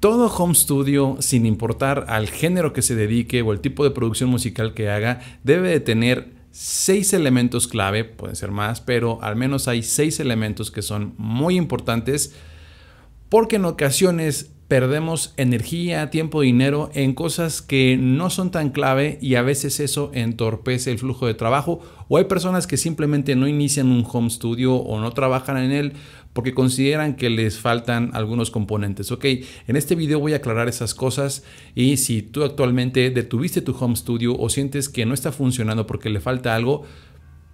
Todo home studio, sin importar al género que se dedique o el tipo de producción musical que haga, debe de tener seis elementos clave, pueden ser más, pero al menos hay seis elementos que son muy importantes porque en ocasiones perdemos energía, tiempo, dinero en cosas que no son tan clave y a veces eso entorpece el flujo de trabajo o hay personas que simplemente no inician un home studio o no trabajan en él porque consideran que les faltan algunos componentes. Ok, en este video voy a aclarar esas cosas y si tú actualmente detuviste tu home studio o sientes que no está funcionando porque le falta algo,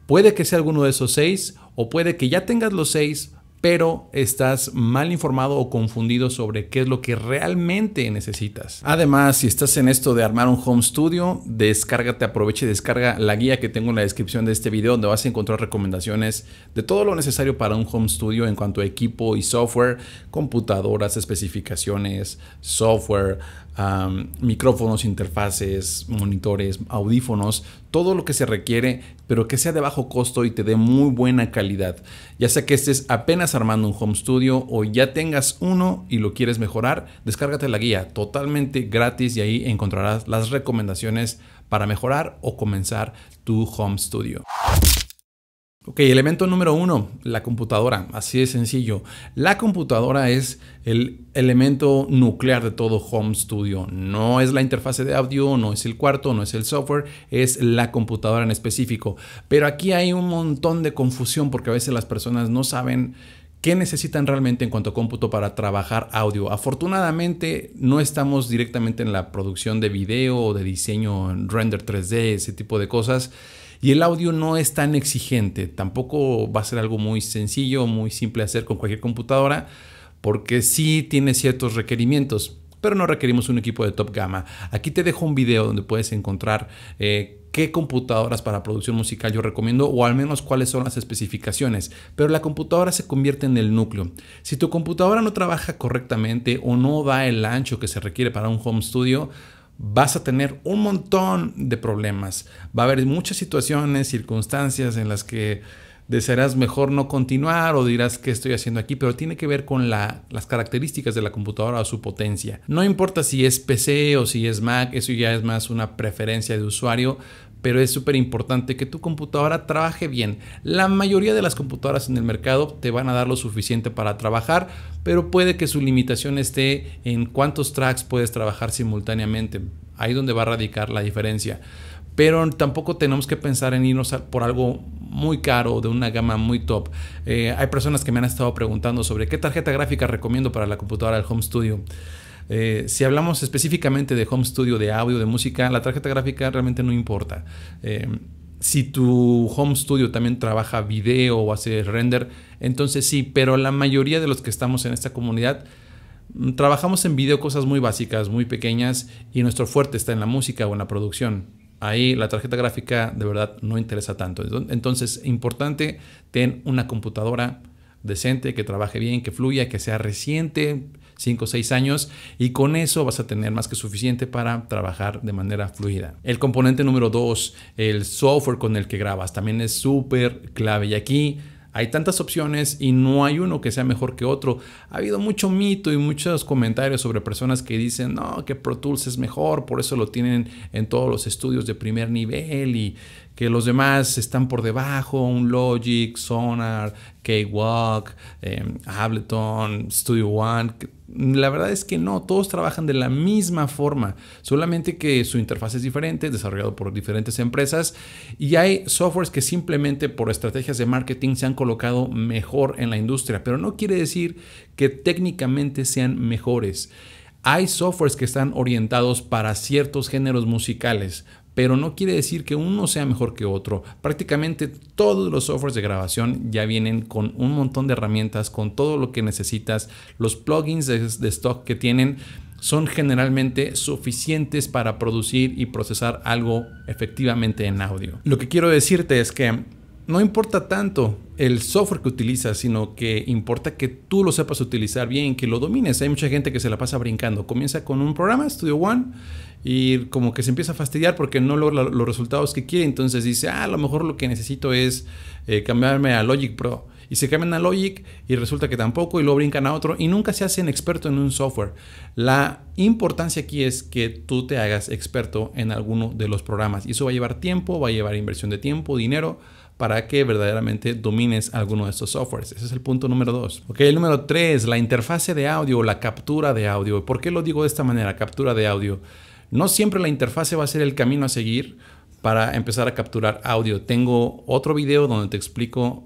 puede que sea alguno de esos seis o puede que ya tengas los seis pero estás mal informado o confundido sobre qué es lo que realmente necesitas. Además, si estás en esto de armar un home studio, descárgate, aproveche, y descarga la guía que tengo en la descripción de este video donde vas a encontrar recomendaciones de todo lo necesario para un home studio en cuanto a equipo y software, computadoras, especificaciones, software, micrófonos, interfaces, monitores, audífonos, todo lo que se requiere, pero que sea de bajo costo y te dé muy buena calidad. Ya sea que estés apenas armando un home studio o ya tengas uno y lo quieres mejorar, descárgate la guía totalmente gratis y ahí encontrarás las recomendaciones para mejorar o comenzar tu home studio. Ok, elemento número uno, la computadora. Así de sencillo. La computadora es el elemento nuclear de todo Home Studio. No es la interfase de audio, no es el cuarto, no es el software, es la computadora en específico. Pero aquí hay un montón de confusión porque a veces las personas no saben ¿Qué necesitan realmente en cuanto a cómputo para trabajar audio? Afortunadamente no estamos directamente en la producción de video o de diseño, render 3D, ese tipo de cosas. Y el audio no es tan exigente, tampoco va a ser algo muy sencillo, muy simple de hacer con cualquier computadora, porque sí tiene ciertos requerimientos, pero no requerimos un equipo de top gama. Aquí te dejo un video donde puedes encontrar eh, qué computadoras para producción musical yo recomiendo o al menos cuáles son las especificaciones. Pero la computadora se convierte en el núcleo. Si tu computadora no trabaja correctamente o no da el ancho que se requiere para un home studio, vas a tener un montón de problemas. Va a haber muchas situaciones, circunstancias en las que desearás mejor no continuar o dirás qué estoy haciendo aquí, pero tiene que ver con las características de la computadora o su potencia. No importa si es PC o si es Mac, eso ya es más una preferencia de usuario, pero es súper importante que tu computadora trabaje bien. La mayoría de las computadoras en el mercado te van a dar lo suficiente para trabajar, pero puede que su limitación esté en cuántos tracks puedes trabajar simultáneamente. Ahí donde va a radicar la diferencia. Pero tampoco tenemos que pensar en irnos por algo muy caro, de una gama muy top. Eh, hay personas que me han estado preguntando sobre qué tarjeta gráfica recomiendo para la computadora del Home Studio. Eh, si hablamos específicamente de home studio, de audio, de música, la tarjeta gráfica realmente no importa. Em, si tu home studio también trabaja video o hace render, entonces sí, pero la mayoría de los que estamos en esta comunidad mm, trabajamos en video cosas muy básicas, muy pequeñas y nuestro fuerte está en la música o en la producción. Ahí la tarjeta gráfica de verdad no interesa tanto. Entonces, importante, tener una computadora decente, que trabaje bien, que fluya, que sea reciente, 5 o 6 años y con eso vas a tener más que suficiente para trabajar de manera fluida. El componente número 2, el software con el que grabas, también es súper clave y aquí hay tantas opciones y no hay uno que sea mejor que otro. Ha habido mucho mito y muchos comentarios sobre personas que dicen, no, que Pro Tools es mejor, por eso lo tienen en todos los estudios de primer nivel y que los demás están por debajo, un Logic, Sonar, K-Walk, em, Ableton, Studio One. La verdad es que no, todos trabajan de la misma forma, solamente que su interfaz es diferente, desarrollado por diferentes empresas y hay softwares que simplemente por estrategias de marketing se han colocado mejor en la industria, pero no quiere decir que técnicamente sean mejores. Hay softwares que están orientados para ciertos géneros musicales, pero no quiere decir que uno sea mejor que otro. Prácticamente todos los softwares de grabación ya vienen con un montón de herramientas, con todo lo que necesitas. Los plugins de, stock que tienen son generalmente suficientes para producir y procesar algo efectivamente en audio. Lo que quiero decirte es que no importa tanto el software que utilizas, sino que importa que tú lo sepas utilizar bien, que lo domines. Hay mucha gente que se la pasa brincando. Comienza con un programa, Studio One, y como que se empieza a fastidiar porque no logra los resultados que quiere. Entonces dice, ah, a lo mejor lo que necesito es eh, cambiarme a Logic Pro. Y se cambian a Logic y resulta que tampoco, y lo brincan a otro, y nunca se hacen experto en un software. La importancia aquí es que tú te hagas experto en alguno de los programas. Y eso va a llevar tiempo, va a llevar inversión de tiempo, dinero para que verdaderamente domines alguno de estos softwares. Ese es el punto número dos. Ok, el número tres, la interfase de audio la captura de audio. ¿Por qué lo digo de esta manera? Captura de audio. No siempre la interfase va a ser el camino a seguir para empezar a capturar audio. Tengo otro video donde te explico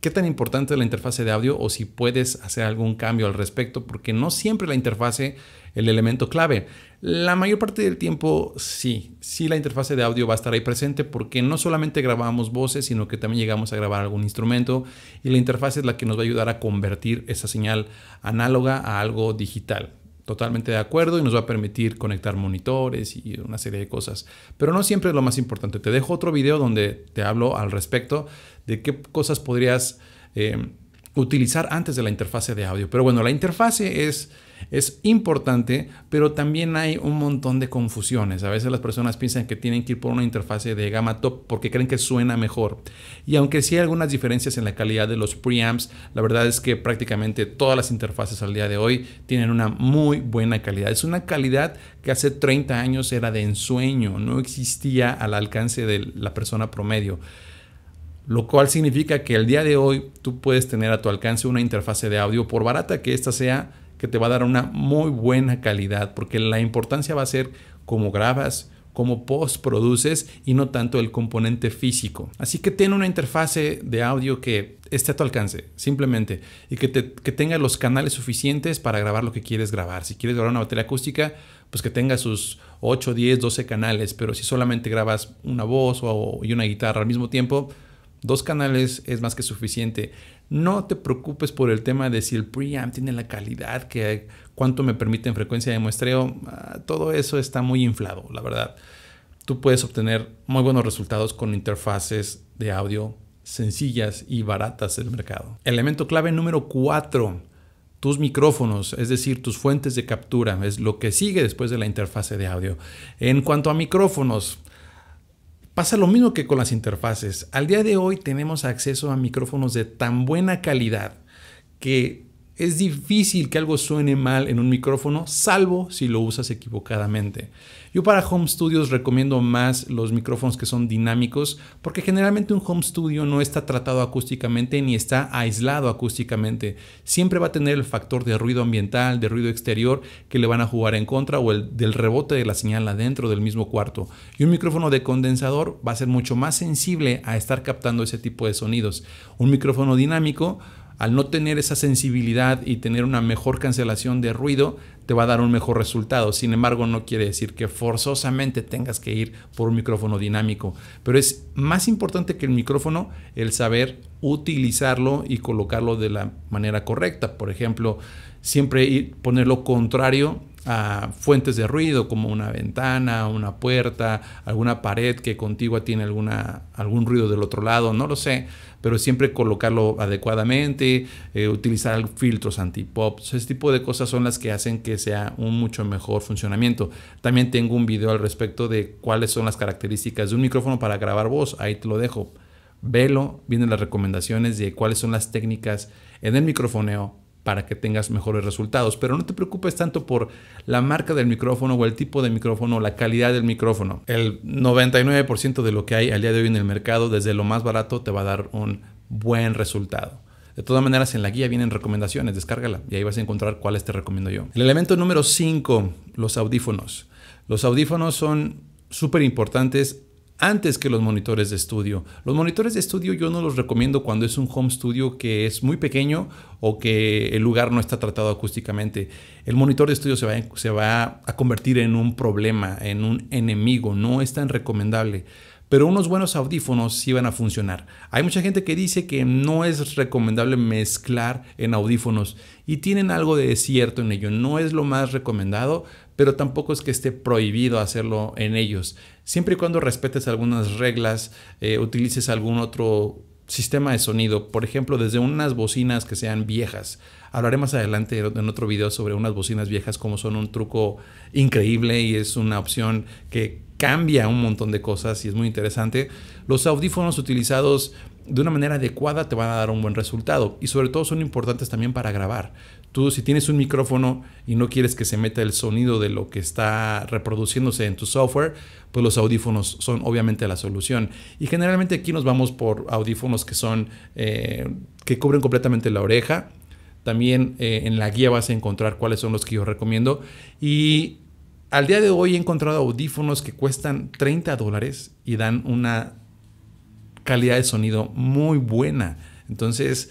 qué tan importante es la interfase de audio o si puedes hacer algún cambio al respecto, porque no siempre la interfase el elemento clave. La mayor parte del tiempo sí, sí la interfase de audio va a estar ahí presente porque no solamente grabamos voces, sino que también llegamos a grabar algún instrumento y la interfase es la que nos va a ayudar a convertir esa señal análoga a algo digital. Totalmente de acuerdo y nos va a permitir conectar monitores y una serie de cosas. Pero no siempre es lo más importante. Te dejo otro video donde te hablo al respecto de qué cosas podrías eh, utilizar antes de la interfase de audio. Pero bueno, la interfase es es importante, pero también hay un montón de confusiones. A veces las personas piensan que tienen que ir por una interfase de gama top porque creen que suena mejor. Y aunque sí hay algunas diferencias en la calidad de los preamps, la verdad es que prácticamente todas las interfaces al día de hoy tienen una muy buena calidad. Es una calidad que hace 30 años era de ensueño, no existía al alcance de la persona promedio lo cual significa que el día de hoy tú puedes tener a tu alcance una interfase de audio, por barata que ésta sea, que te va a dar una muy buena calidad, porque la importancia va a ser cómo grabas, cómo postproduces y no tanto el componente físico. Así que ten una interfase de audio que esté a tu alcance, simplemente, y que, tenga los canales suficientes para grabar lo que quieres grabar. Si quieres grabar una batería acústica, pues que tenga sus 8, 10, 12 canales, pero si solamente grabas una voz y una guitarra al mismo tiempo, Dos canales es más que suficiente. No te preocupes por el tema de si el preamp tiene la calidad, que cuánto me permite en frecuencia de muestreo. Ah, todo eso está muy inflado, la verdad. Tú puedes obtener muy buenos resultados con interfaces de audio sencillas y baratas del mercado. Elemento clave número cuatro tus micrófonos, es decir, tus fuentes de captura, es lo que sigue después de la interfase de audio. En cuanto a micrófonos, Pasa lo mismo que con las interfaces. Al día de hoy tenemos acceso a micrófonos de tan buena calidad que es difícil que algo suene mal en un micrófono, salvo si lo usas equivocadamente. Yo para home studios recomiendo más los micrófonos que son dinámicos, porque generalmente un home studio no está tratado acústicamente ni está aislado acústicamente. Siempre va a tener el factor de ruido ambiental, de ruido exterior que le van a jugar en contra o el del rebote de la señal adentro del mismo cuarto. Y un micrófono de condensador va a ser mucho más sensible a estar captando ese tipo de sonidos. Un micrófono dinámico al no tener esa sensibilidad y tener una mejor cancelación de ruido, te va a dar un mejor resultado. Sin embargo, no quiere decir que forzosamente tengas que ir por un micrófono dinámico, pero es más importante que el micrófono el saber utilizarlo y colocarlo de la manera correcta. Por ejemplo, siempre ir, ponerlo contrario fuentes de ruido como una ventana, una puerta, alguna pared que contigua tiene alguna, algún ruido del otro lado, no lo sé, pero siempre colocarlo adecuadamente, eh, utilizar filtros anti-pop, ese tipo de cosas son las que hacen que sea un mucho mejor funcionamiento. También tengo un video al respecto de cuáles son las características de un micrófono para grabar voz, ahí te lo dejo. Velo, vienen las recomendaciones de cuáles son las técnicas en el microfoneo para que tengas mejores resultados. Pero no te preocupes tanto por la marca del micrófono o el tipo de micrófono, o la calidad del micrófono. El 99% de lo que hay al día de hoy en el mercado, desde lo más barato, te va a dar un buen resultado. De todas maneras, en la guía vienen recomendaciones, descárgala y ahí vas a encontrar cuáles te recomiendo yo. El elemento número 5, los audífonos. Los audífonos son súper importantes antes que los monitores de estudio. Los monitores de estudio yo no los recomiendo cuando es un home studio que es muy pequeño o que el lugar no está tratado acústicamente. El monitor de estudio se va, se va a convertir en un problema, en un enemigo, no es tan recomendable pero unos buenos audífonos sí van a funcionar. Hay mucha gente que dice que no es recomendable mezclar en audífonos y tienen algo de cierto en ello. No es lo más recomendado, pero tampoco es que esté prohibido hacerlo en ellos. Siempre y cuando respetes algunas reglas, eh, utilices algún otro sistema de sonido, por ejemplo, desde unas bocinas que sean viejas. Hablaré más adelante en otro video sobre unas bocinas viejas, como son un truco increíble y es una opción que cambia un montón de cosas y es muy interesante. Los audífonos utilizados de una manera adecuada te van a dar un buen resultado y sobre todo son importantes también para grabar. Tú si tienes un micrófono y no quieres que se meta el sonido de lo que está reproduciéndose en tu software, pues los audífonos son obviamente la solución. Y generalmente aquí nos vamos por audífonos que son eh, que cubren completamente la oreja. También eh, en la guía vas a encontrar cuáles son los que yo recomiendo. Y al día de hoy he encontrado audífonos que cuestan 30 dólares y dan una calidad de sonido muy buena. Entonces,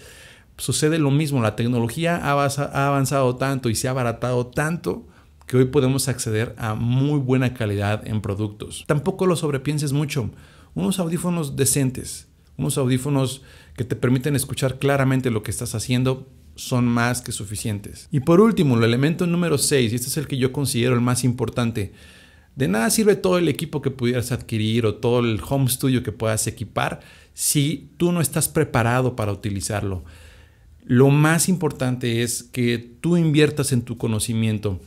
sucede lo mismo. La tecnología ha avanzado tanto y se ha abaratado tanto que hoy podemos acceder a muy buena calidad en productos. Tampoco lo sobrepienses mucho. Unos audífonos decentes, unos audífonos que te permiten escuchar claramente lo que estás haciendo son más que suficientes. Y por último, el elemento número 6, y este es el que yo considero el más importante. De nada sirve todo el equipo que pudieras adquirir o todo el home studio que puedas equipar si tú no estás preparado para utilizarlo lo más importante es que tú inviertas en tu conocimiento.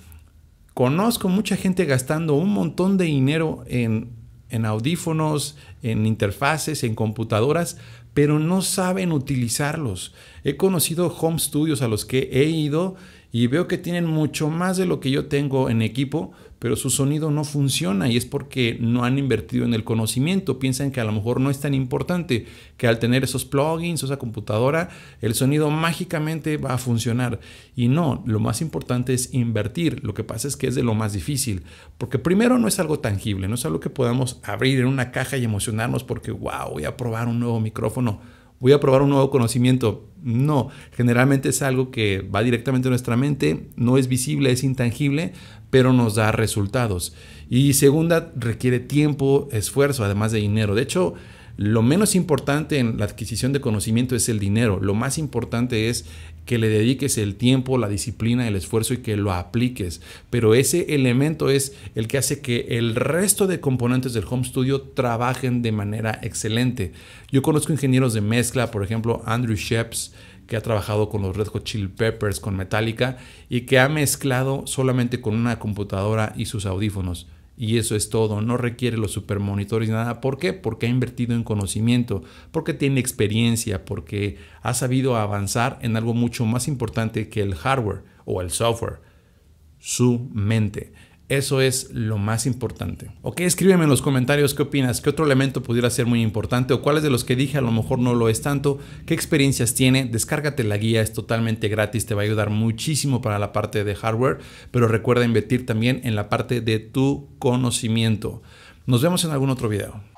Conozco mucha gente gastando un montón de dinero en, en audífonos, en interfaces, en computadoras, pero no saben utilizarlos. He conocido home studios a los que he ido y veo que tienen mucho más de lo que yo tengo en equipo, pero su sonido no funciona y es porque no han invertido en el conocimiento. Piensan que a lo mejor no es tan importante que al tener esos plugins o esa computadora, el sonido mágicamente va a funcionar. Y no, lo más importante es invertir. Lo que pasa es que es de lo más difícil, porque primero no es algo tangible, no es algo que podamos abrir en una caja y emocionarnos porque, wow, voy a probar un nuevo micrófono, voy a probar un nuevo conocimiento no, generalmente es algo que va directamente a nuestra mente, no es visible, es intangible, pero nos da resultados. Y segunda, requiere tiempo, esfuerzo, además de dinero. De hecho, lo menos importante en la adquisición de conocimiento es el dinero, lo más importante es que le dediques el tiempo, la disciplina, el esfuerzo y que lo apliques. Pero ese elemento es el que hace que el resto de componentes del home studio trabajen de manera excelente. Yo conozco ingenieros de mezcla, por ejemplo, Andrew Sheps, que ha trabajado con los Red Hot Chili Peppers, con Metallica, y que ha mezclado solamente con una computadora y sus audífonos. Y eso es todo, no requiere los supermonitores ni nada. ¿Por qué? Porque ha invertido en conocimiento, porque tiene experiencia, porque ha sabido avanzar en algo mucho más importante que el hardware o el software, su mente. Eso es lo más importante. Ok, escríbeme en los comentarios qué opinas, qué otro elemento pudiera ser muy importante o cuáles de los que dije a lo mejor no lo es tanto, qué experiencias tiene. Descárgate la guía, es totalmente gratis, te va a ayudar muchísimo para la parte de hardware, pero recuerda invertir también en la parte de tu conocimiento. Nos vemos en algún otro video.